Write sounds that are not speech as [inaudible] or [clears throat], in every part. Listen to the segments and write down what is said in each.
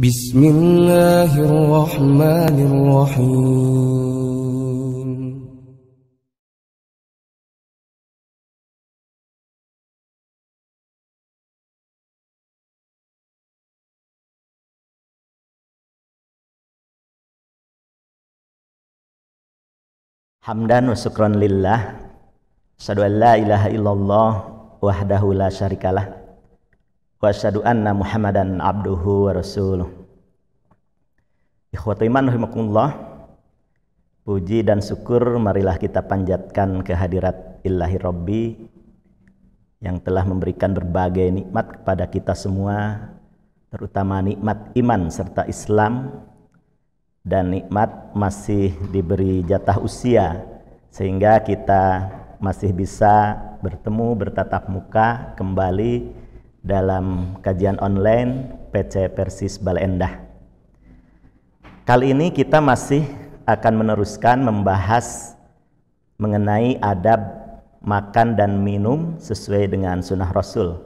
بسم الله الرحمن الرحيم حمدا وشكرا لله أشهد أن لا إله إلا الله وحده لا شريك له wa asyhadu anna Muhammadan abduhu wa rasuluh. Ikhwatu iman rahimakumullah. Puji dan syukur marilah kita panjatkan kehadirat Ilahi Rabbi yang telah memberikan berbagai nikmat kepada kita semua, terutama nikmat iman serta Islam dan nikmat masih diberi jatah usia sehingga kita masih bisa bertemu bertatap muka kembali dalam kajian online PC Persis Balendah. Kali ini kita masih akan meneruskan membahas mengenai adab makan dan minum sesuai dengan sunnah Rasul.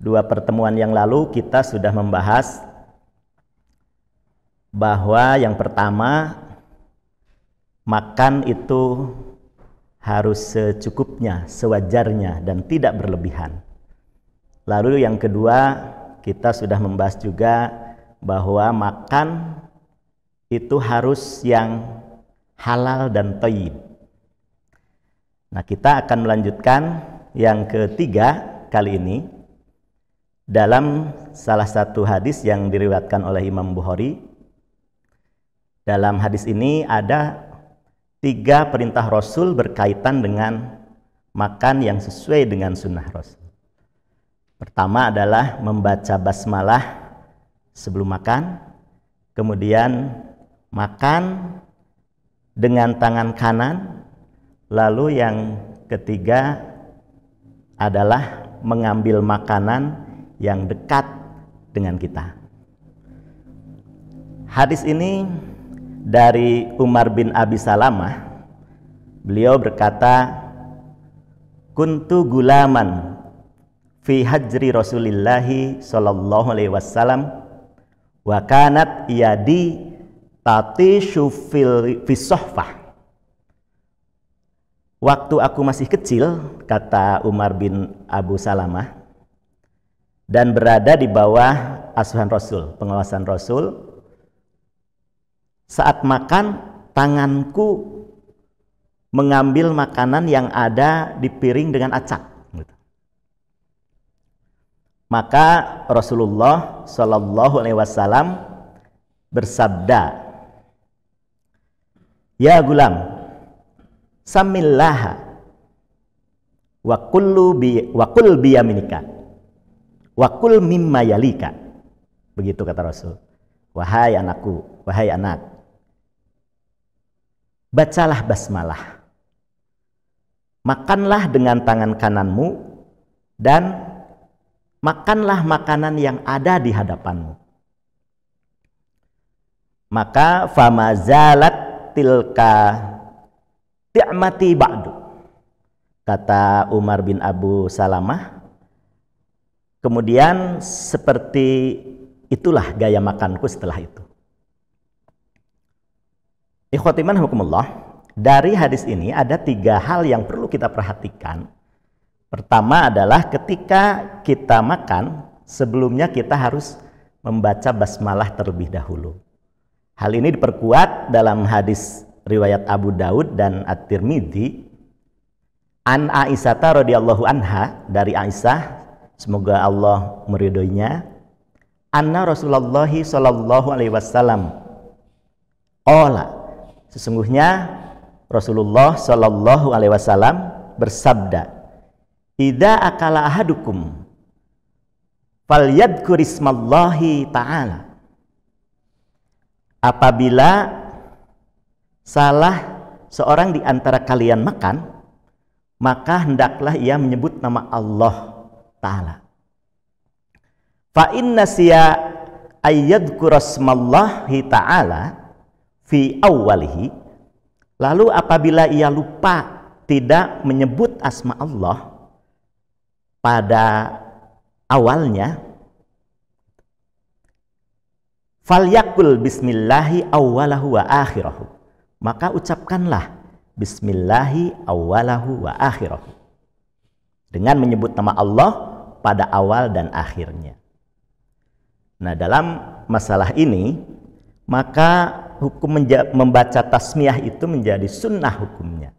Dua pertemuan yang lalu kita sudah membahas bahwa yang pertama makan itu harus secukupnya, sewajarnya dan tidak berlebihan. Lalu yang kedua, kita sudah membahas juga bahwa makan itu harus yang halal dan toyib. Nah, kita akan melanjutkan yang ketiga kali ini dalam salah satu hadis yang diriwatkan oleh Imam Bukhari. Dalam hadis ini ada tiga perintah Rasul berkaitan dengan makan yang sesuai dengan sunnah Rasul. Pertama adalah membaca basmalah sebelum makan, kemudian makan dengan tangan kanan, lalu yang ketiga adalah mengambil makanan yang dekat dengan kita. Hadis ini dari Umar bin Abi Salamah. Beliau berkata, "Kuntu gulaman fi hajri Rasulillahi sallallahu alaihi wasallam wa kanat yadi tati syufil fi sohfah. Waktu aku masih kecil, kata Umar bin Abu Salamah, dan berada di bawah asuhan Rasul, pengawasan Rasul. Saat makan, tanganku mengambil makanan yang ada di piring dengan acak. Maka Rasulullah Shallallahu Alaihi Wasallam bersabda, Ya gulam, samillaha wa kullu bi wa kul biyaminika wa kul mimma yalika. Begitu kata Rasul. Wahai anakku, wahai anak. Bacalah basmalah. Makanlah dengan tangan kananmu dan makanlah makanan yang ada di hadapanmu. Maka famazalat tilka ti'mati ba'du. Kata Umar bin Abu Salamah. Kemudian seperti itulah gaya makanku setelah itu. Ikhwatiman hukumullah, dari hadis ini ada tiga hal yang perlu kita perhatikan Pertama adalah ketika kita makan, sebelumnya kita harus membaca basmalah terlebih dahulu. Hal ini diperkuat dalam hadis riwayat Abu Daud dan At-Tirmidzi An Aisyah radhiyallahu anha dari Aisyah semoga Allah meridhoinya anna Rasulullah sallallahu alaihi wasallam ola sesungguhnya Rasulullah sallallahu alaihi wasallam bersabda Idza akala ahadukum falyadhkur ismallahi ta'ala. Apabila salah seorang di antara kalian makan, maka hendaklah ia menyebut nama Allah Ta'ala. Fa inna siya ayyadkurasmallahi ta'ala fi awalihi. Lalu apabila ia lupa tidak menyebut asma Allah, pada awalnya falyakul bismillahi awwalahu wa akhirahu maka ucapkanlah bismillahi awalahu wa akhirahu dengan menyebut nama Allah pada awal dan akhirnya nah dalam masalah ini maka hukum membaca tasmiyah itu menjadi sunnah hukumnya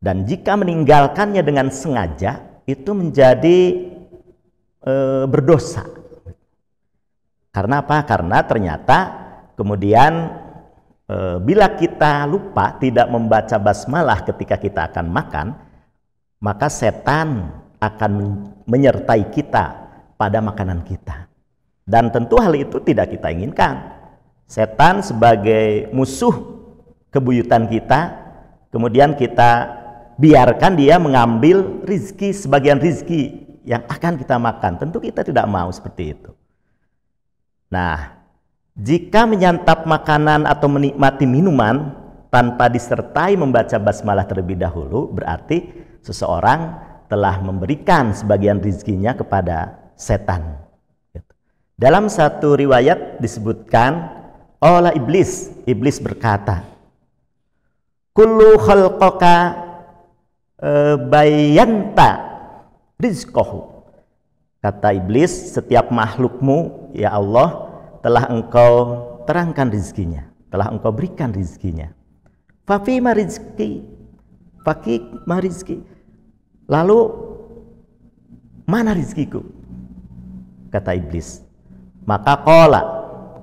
dan jika meninggalkannya dengan sengaja itu menjadi e, berdosa. Karena apa? Karena ternyata kemudian e, bila kita lupa tidak membaca basmalah ketika kita akan makan, maka setan akan menyertai kita pada makanan kita. Dan tentu hal itu tidak kita inginkan. Setan sebagai musuh kebuyutan kita, kemudian kita biarkan dia mengambil rizki sebagian rizki yang akan kita makan. Tentu kita tidak mau seperti itu. Nah, jika menyantap makanan atau menikmati minuman tanpa disertai membaca basmalah terlebih dahulu, berarti seseorang telah memberikan sebagian rizkinya kepada setan. Dalam satu riwayat disebutkan, Ola iblis, iblis berkata, Kullu khalqaka Eh, bayanta rizkohu Kata iblis, setiap makhlukmu, ya Allah, telah engkau terangkan rizkinya, telah engkau berikan rizkinya. ma rizki, ma rizki. Lalu, mana rizkiku? Kata iblis. Maka kola,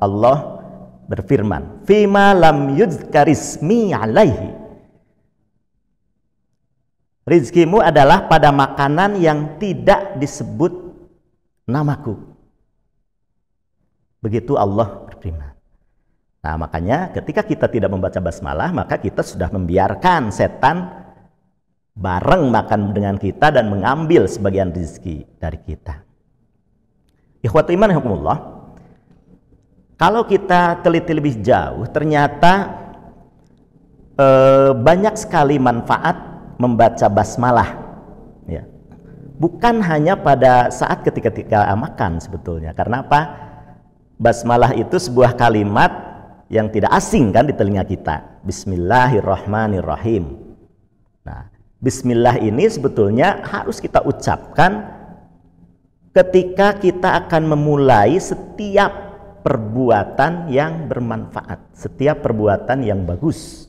Allah berfirman, Fima lam yudkarismi alaihi Rizkimu adalah pada makanan yang tidak disebut namaku. Begitu Allah berfirman. Nah makanya ketika kita tidak membaca basmalah maka kita sudah membiarkan setan bareng makan dengan kita dan mengambil sebagian rizki dari kita. Ikhwat iman hukumullah. Kalau kita teliti lebih jauh ternyata eh, banyak sekali manfaat membaca basmalah ya bukan hanya pada saat ketika-ketika makan sebetulnya karena apa basmalah itu sebuah kalimat yang tidak asing kan di telinga kita Bismillahirrahmanirrahim nah Bismillah ini sebetulnya harus kita ucapkan ketika kita akan memulai setiap perbuatan yang bermanfaat, setiap perbuatan yang bagus.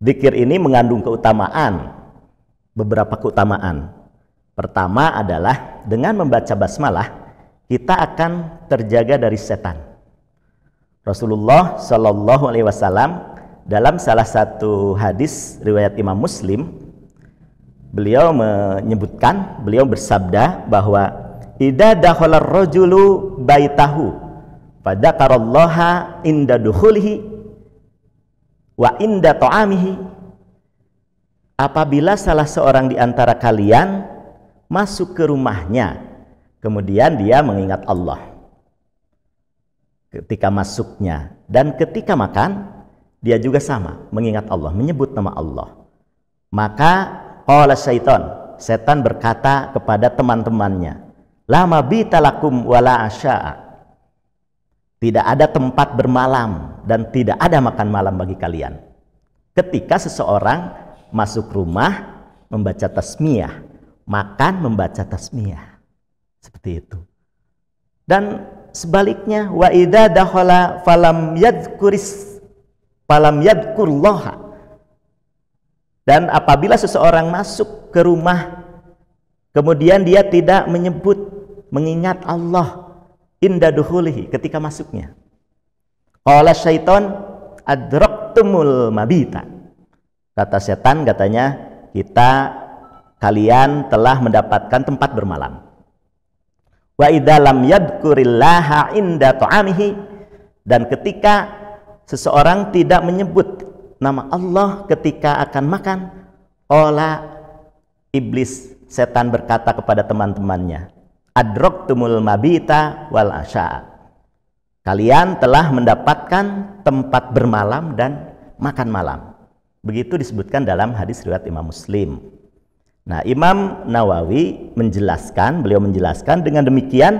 Dikir ini mengandung keutamaan, beberapa keutamaan. Pertama adalah dengan membaca basmalah kita akan terjaga dari setan. Rasulullah Shallallahu Alaihi Wasallam dalam salah satu hadis riwayat Imam Muslim beliau menyebutkan beliau bersabda bahwa ida dakhala rajulu baitahu pada inda duhulihi wa inda ta'amihi apabila salah seorang di antara kalian masuk ke rumahnya kemudian dia mengingat Allah ketika masuknya dan ketika makan dia juga sama mengingat Allah menyebut nama Allah maka qala syaitan setan berkata kepada teman-temannya lama bitalakum wala asya'a tidak ada tempat bermalam dan tidak ada makan malam bagi kalian. Ketika seseorang masuk rumah membaca tasmiyah, makan membaca tasmiyah. Seperti itu. Dan sebaliknya wa idza dakhala falam yadhkuris falam yadhkurlaha. Dan apabila seseorang masuk ke rumah kemudian dia tidak menyebut mengingat Allah inda duhulihi ketika masuknya qala syaiton adraktumul mabita kata setan katanya kita kalian telah mendapatkan tempat bermalam wa idalam yadkurillaha inda toamihi dan ketika seseorang tidak menyebut nama Allah ketika akan makan ola iblis setan berkata kepada teman-temannya tumul mabita wal asya. Kalian telah mendapatkan tempat bermalam dan makan malam. Begitu disebutkan dalam hadis riwayat Imam Muslim. Nah, Imam Nawawi menjelaskan, beliau menjelaskan dengan demikian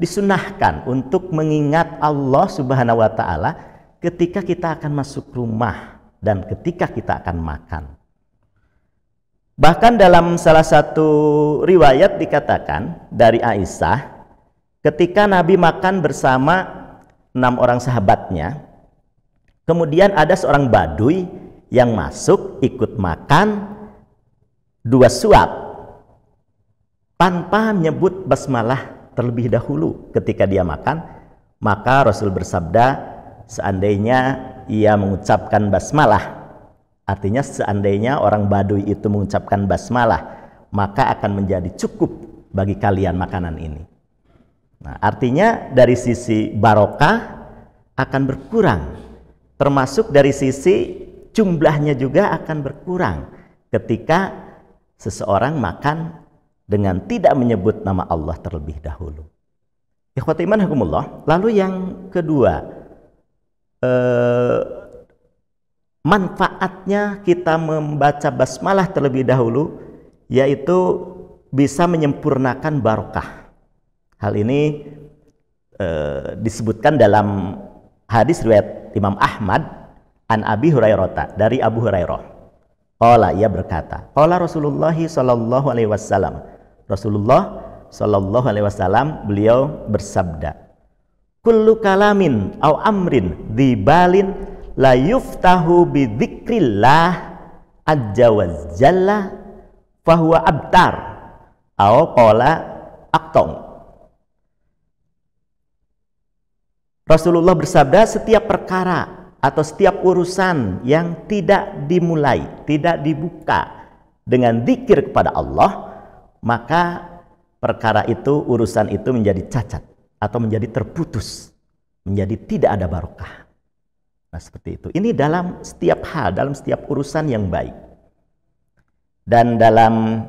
disunahkan untuk mengingat Allah Subhanahu wa taala ketika kita akan masuk rumah dan ketika kita akan makan. Bahkan dalam salah satu riwayat dikatakan dari Aisyah, ketika Nabi makan bersama enam orang sahabatnya, kemudian ada seorang badui yang masuk ikut makan dua suap tanpa menyebut basmalah terlebih dahulu ketika dia makan, maka Rasul bersabda, seandainya ia mengucapkan basmalah Artinya seandainya orang Baduy itu mengucapkan basmalah, maka akan menjadi cukup bagi kalian makanan ini. Nah, artinya dari sisi barokah akan berkurang. Termasuk dari sisi jumlahnya juga akan berkurang ketika seseorang makan dengan tidak menyebut nama Allah terlebih dahulu. Ikhwatiman Allah Lalu yang kedua, eh, manfaatnya kita membaca basmalah terlebih dahulu yaitu bisa menyempurnakan barokah. Hal ini e, disebutkan dalam hadis riwayat Imam Ahmad an Abi Hurairah dari Abu Hurairah. Qala ia berkata, Qala Rasulullah sallallahu alaihi wasallam. Rasulullah sallallahu alaihi wasallam beliau bersabda, Kullu kalamin au amrin dibalin la yuftahu dzikrillah azza wa jalla huwa abtar atau qala aktong Rasulullah bersabda setiap perkara atau setiap urusan yang tidak dimulai, tidak dibuka dengan zikir kepada Allah, maka perkara itu, urusan itu menjadi cacat atau menjadi terputus, menjadi tidak ada barokah. Nah, seperti itu. Ini dalam setiap hal, dalam setiap urusan yang baik. Dan dalam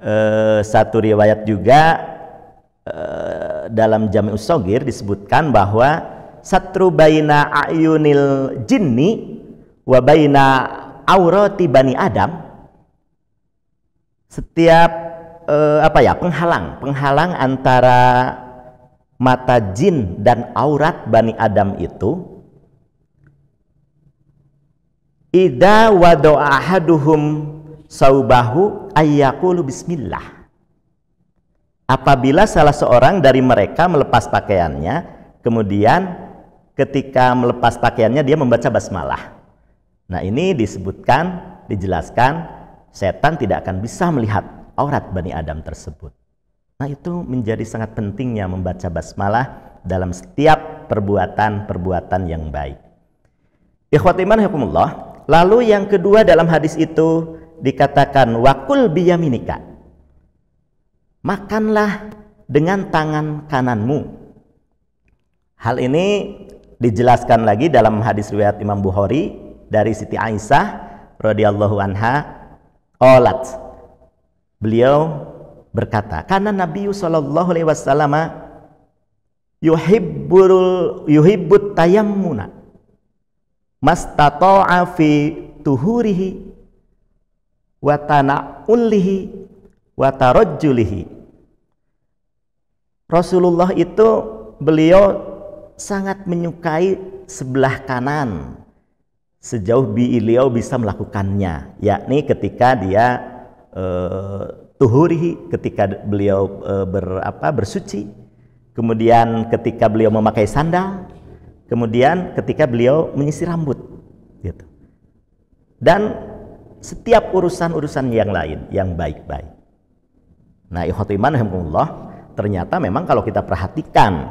uh, satu riwayat juga uh, dalam Jami'us Sogir disebutkan bahwa satru baina ayunil jinni wa baina aurati bani Adam setiap uh, apa ya penghalang penghalang antara mata jin dan aurat bani Adam itu Ida doa ahaduhum saubahu ayyakulu bismillah. Apabila salah seorang dari mereka melepas pakaiannya, kemudian ketika melepas pakaiannya dia membaca basmalah. Nah ini disebutkan, dijelaskan, setan tidak akan bisa melihat aurat Bani Adam tersebut. Nah itu menjadi sangat pentingnya membaca basmalah dalam setiap perbuatan-perbuatan yang baik. Ikhwat iman, hukumullah, Lalu yang kedua dalam hadis itu dikatakan wakul biyaminika. Makanlah dengan tangan kananmu. Hal ini dijelaskan lagi dalam hadis riwayat Imam Bukhari dari Siti Aisyah radhiyallahu anha olat. Beliau berkata, karena Nabi Shallallahu alaihi wasallam yuhibbul yuhibbut tayammuna mastata'a fi tuhurihi wa tana'ulihi wa tarajjulihi Rasulullah itu beliau sangat menyukai sebelah kanan sejauh beliau bisa melakukannya yakni ketika dia eh, tuhurihi ketika beliau eh, ber, apa, bersuci kemudian ketika beliau memakai sandal Kemudian ketika beliau menyisir rambut gitu. Dan setiap urusan-urusan yang lain yang baik-baik. Nah, ikhwatu iman ternyata memang kalau kita perhatikan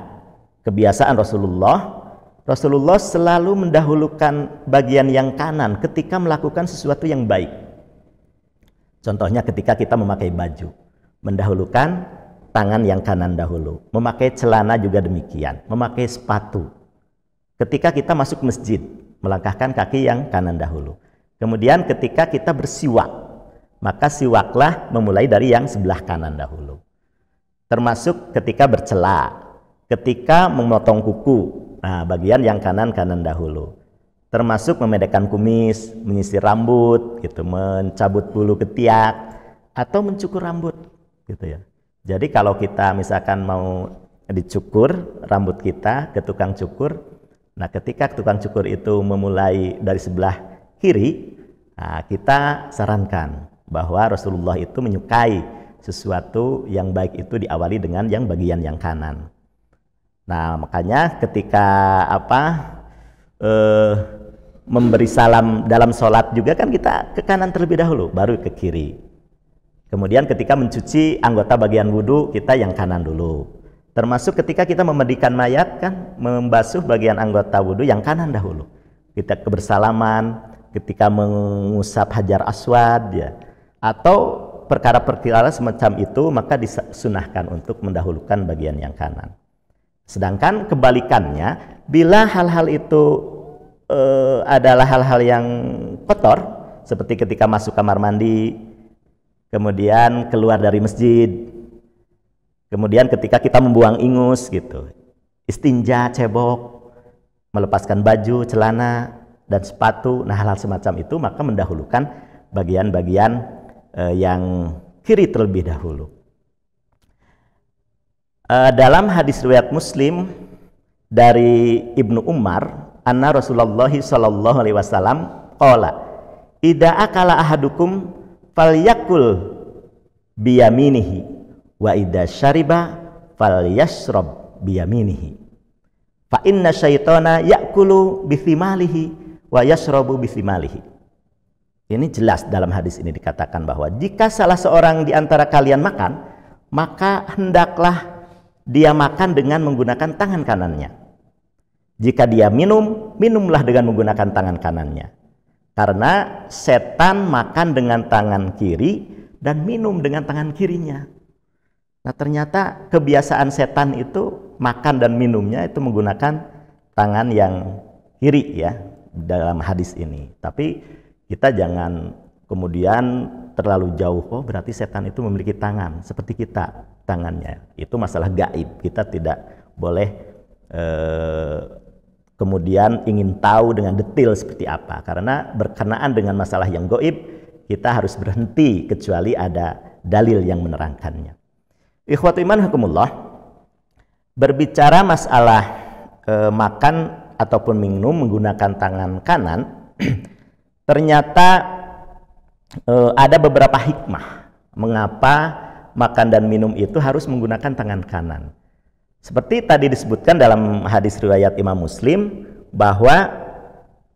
kebiasaan Rasulullah, Rasulullah selalu mendahulukan bagian yang kanan ketika melakukan sesuatu yang baik. Contohnya ketika kita memakai baju, mendahulukan tangan yang kanan dahulu. Memakai celana juga demikian, memakai sepatu Ketika kita masuk masjid, melangkahkan kaki yang kanan dahulu. Kemudian ketika kita bersiwak, maka siwaklah memulai dari yang sebelah kanan dahulu. Termasuk ketika bercela, ketika memotong kuku, nah bagian yang kanan-kanan dahulu. Termasuk memedekan kumis, menyisir rambut, gitu, mencabut bulu ketiak, atau mencukur rambut, gitu ya. Jadi kalau kita misalkan mau dicukur rambut kita ke tukang cukur, Nah, ketika tukang cukur itu memulai dari sebelah kiri, nah, kita sarankan bahwa Rasulullah itu menyukai sesuatu yang baik itu diawali dengan yang bagian yang kanan. Nah, makanya ketika apa eh, memberi salam dalam sholat juga kan kita ke kanan terlebih dahulu, baru ke kiri. Kemudian ketika mencuci anggota bagian wudhu kita yang kanan dulu. Termasuk ketika kita memedikan mayat kan membasuh bagian anggota wudhu yang kanan dahulu. Kita kebersalaman, ketika mengusap hajar aswad ya. Atau perkara-perkara semacam itu maka disunahkan untuk mendahulukan bagian yang kanan. Sedangkan kebalikannya, bila hal-hal itu e, adalah hal-hal yang kotor, seperti ketika masuk kamar mandi, kemudian keluar dari masjid, Kemudian ketika kita membuang ingus gitu, istinja, cebok, melepaskan baju, celana, dan sepatu, nah hal-hal semacam itu maka mendahulukan bagian-bagian eh, yang kiri terlebih dahulu. Eh, dalam hadis riwayat Muslim dari Ibnu Umar, anna Rasulullah sallallahu alaihi wasallam qala, ida akala ahadukum falyakul biyaminihi." wa idza syariba falyashrab biyaminihi fa inna syaitana ya'kulu bithimalihi wa yashrabu bithimalihi ini jelas dalam hadis ini dikatakan bahwa jika salah seorang di antara kalian makan maka hendaklah dia makan dengan menggunakan tangan kanannya jika dia minum minumlah dengan menggunakan tangan kanannya karena setan makan dengan tangan kiri dan minum dengan tangan kirinya Nah ternyata kebiasaan setan itu makan dan minumnya itu menggunakan tangan yang kiri ya dalam hadis ini. Tapi kita jangan kemudian terlalu jauh kok. Oh, berarti setan itu memiliki tangan seperti kita tangannya. Itu masalah gaib. Kita tidak boleh eh, kemudian ingin tahu dengan detail seperti apa karena berkenaan dengan masalah yang gaib kita harus berhenti kecuali ada dalil yang menerangkannya. Ikhwat iman hakumullah berbicara masalah e, makan ataupun minum menggunakan tangan kanan [clears throat] ternyata e, ada beberapa hikmah mengapa makan dan minum itu harus menggunakan tangan kanan. Seperti tadi disebutkan dalam hadis riwayat Imam Muslim bahwa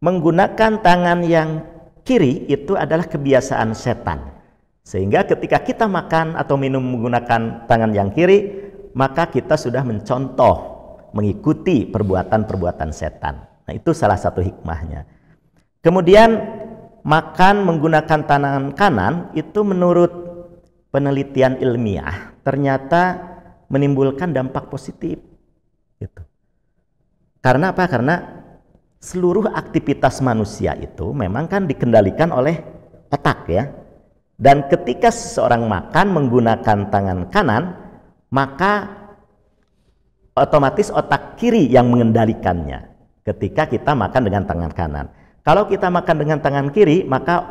menggunakan tangan yang kiri itu adalah kebiasaan setan. Sehingga ketika kita makan atau minum menggunakan tangan yang kiri, maka kita sudah mencontoh, mengikuti perbuatan-perbuatan setan. Nah, itu salah satu hikmahnya. Kemudian makan menggunakan tangan kanan itu menurut penelitian ilmiah ternyata menimbulkan dampak positif. Gitu. Karena apa? Karena seluruh aktivitas manusia itu memang kan dikendalikan oleh otak ya dan ketika seseorang makan menggunakan tangan kanan, maka otomatis otak kiri yang mengendalikannya ketika kita makan dengan tangan kanan. Kalau kita makan dengan tangan kiri, maka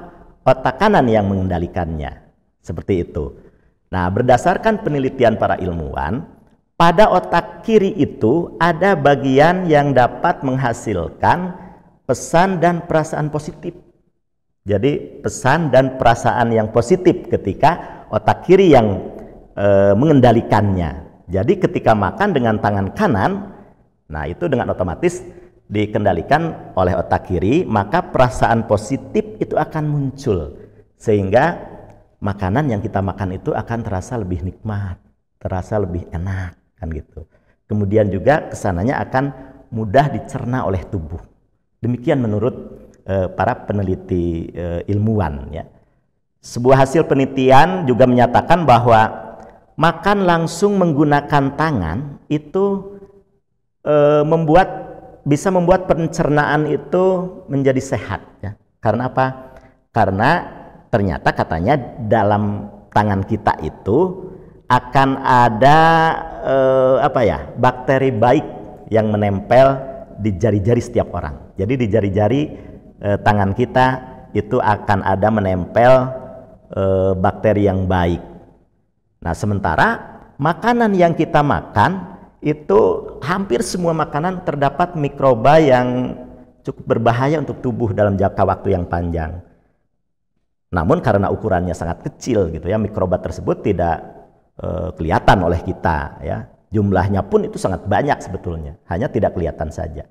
otak kanan yang mengendalikannya. Seperti itu. Nah, berdasarkan penelitian para ilmuwan, pada otak kiri itu ada bagian yang dapat menghasilkan pesan dan perasaan positif jadi pesan dan perasaan yang positif ketika otak kiri yang e, mengendalikannya. Jadi ketika makan dengan tangan kanan, nah itu dengan otomatis dikendalikan oleh otak kiri, maka perasaan positif itu akan muncul sehingga makanan yang kita makan itu akan terasa lebih nikmat, terasa lebih enak kan gitu. Kemudian juga kesananya akan mudah dicerna oleh tubuh. Demikian menurut Eh, para peneliti eh, ilmuwan ya. Sebuah hasil penelitian juga menyatakan bahwa makan langsung menggunakan tangan itu e, membuat bisa membuat pencernaan itu menjadi sehat ya. Karena apa? Karena ternyata katanya dalam tangan kita itu akan ada e, apa ya? bakteri baik yang menempel di jari-jari setiap orang. Jadi di jari-jari eh, tangan kita itu akan ada menempel eh, bakteri yang baik. Nah, sementara makanan yang kita makan itu hampir semua makanan terdapat mikroba yang cukup berbahaya untuk tubuh dalam jangka waktu yang panjang. Namun karena ukurannya sangat kecil gitu ya, mikroba tersebut tidak e, kelihatan oleh kita ya. Jumlahnya pun itu sangat banyak sebetulnya, hanya tidak kelihatan saja.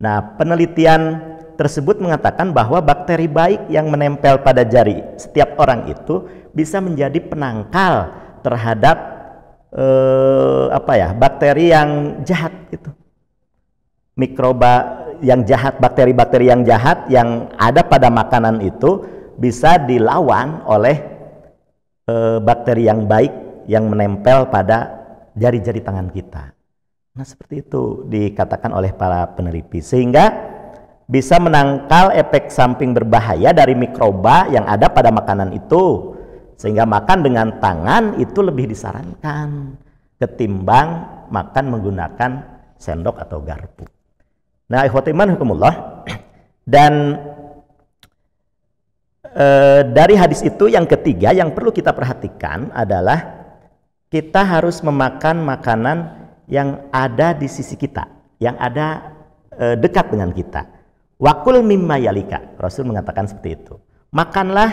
Nah, penelitian tersebut mengatakan bahwa bakteri baik yang menempel pada jari setiap orang itu bisa menjadi penangkal terhadap eh, apa ya bakteri yang jahat itu mikroba yang jahat bakteri-bakteri yang jahat yang ada pada makanan itu bisa dilawan oleh eh, bakteri yang baik yang menempel pada jari-jari tangan kita nah seperti itu dikatakan oleh para peneliti sehingga bisa menangkal efek samping berbahaya dari mikroba yang ada pada makanan itu sehingga makan dengan tangan itu lebih disarankan ketimbang makan menggunakan sendok atau garpu. Nah, ikhwatiman hukumullah [clears throat] dan e, dari hadis itu yang ketiga yang perlu kita perhatikan adalah kita harus memakan makanan yang ada di sisi kita, yang ada e, dekat dengan kita Wakul mimma yalika. Rasul mengatakan seperti itu. Makanlah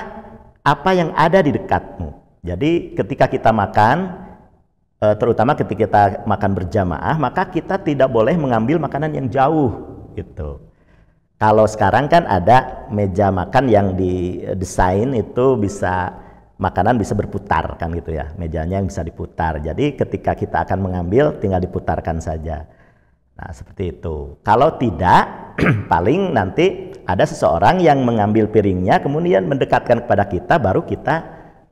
apa yang ada di dekatmu. Jadi ketika kita makan, eh, terutama ketika kita makan berjamaah, maka kita tidak boleh mengambil makanan yang jauh gitu. Kalau sekarang kan ada meja makan yang didesain itu bisa makanan bisa berputar kan gitu ya mejanya yang bisa diputar jadi ketika kita akan mengambil tinggal diputarkan saja Nah, seperti itu. Kalau tidak, [clears throat] paling nanti ada seseorang yang mengambil piringnya, kemudian mendekatkan kepada kita, baru kita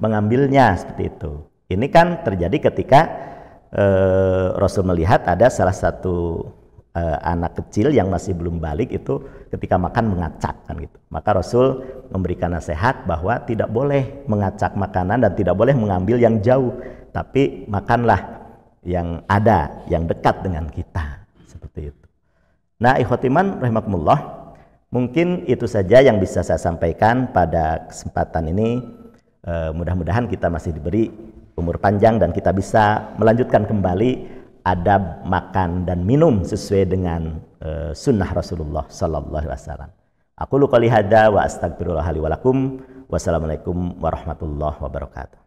mengambilnya. Seperti itu. Ini kan terjadi ketika eh, Rasul melihat ada salah satu eh, anak kecil yang masih belum balik itu ketika makan mengacak kan gitu. Maka Rasul memberikan nasihat bahwa tidak boleh mengacak makanan dan tidak boleh mengambil yang jauh, tapi makanlah yang ada, yang dekat dengan kita seperti itu. Nah, ikhwatiman rahimakumullah, mungkin itu saja yang bisa saya sampaikan pada kesempatan ini. E, mudah-mudahan kita masih diberi umur panjang dan kita bisa melanjutkan kembali adab makan dan minum sesuai dengan e, sunnah Rasulullah sallallahu alaihi wasallam. Aku luka lihada wa astagfirullah Wassalamualaikum warahmatullahi wabarakatuh.